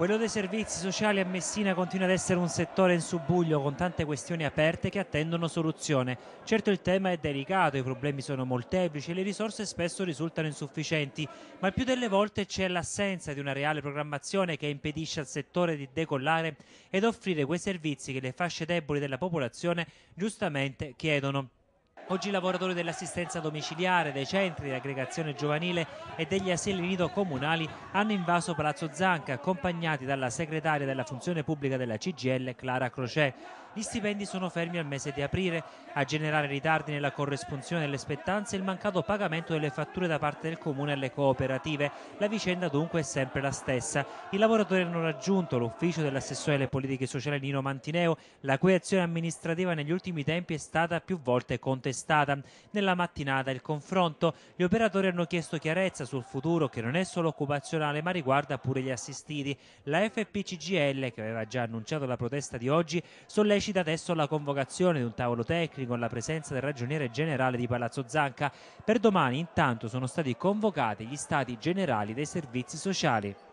Quello dei servizi sociali a Messina continua ad essere un settore in subbuglio con tante questioni aperte che attendono soluzione. Certo il tema è delicato, i problemi sono molteplici e le risorse spesso risultano insufficienti, ma il più delle volte c'è l'assenza di una reale programmazione che impedisce al settore di decollare ed offrire quei servizi che le fasce deboli della popolazione giustamente chiedono. Oggi i lavoratori dell'assistenza domiciliare, dei centri di aggregazione giovanile e degli asili nido comunali hanno invaso Palazzo Zanca, accompagnati dalla segretaria della funzione pubblica della CGL, Clara Crocè. Gli stipendi sono fermi al mese di aprile, a generare ritardi nella corrispondenza delle aspettanze e il mancato pagamento delle fatture da parte del comune alle cooperative. La vicenda dunque è sempre la stessa. I lavoratori hanno raggiunto l'ufficio dell'assessore alle politiche sociali Nino Mantineo, la cui azione amministrativa negli ultimi tempi è stata più volte contestata stata nella mattinata il confronto. Gli operatori hanno chiesto chiarezza sul futuro che non è solo occupazionale ma riguarda pure gli assistiti. La FPCGL, che aveva già annunciato la protesta di oggi, sollecita adesso la convocazione di un tavolo tecnico alla presenza del ragioniere generale di Palazzo Zanca. Per domani intanto sono stati convocati gli stati generali dei servizi sociali.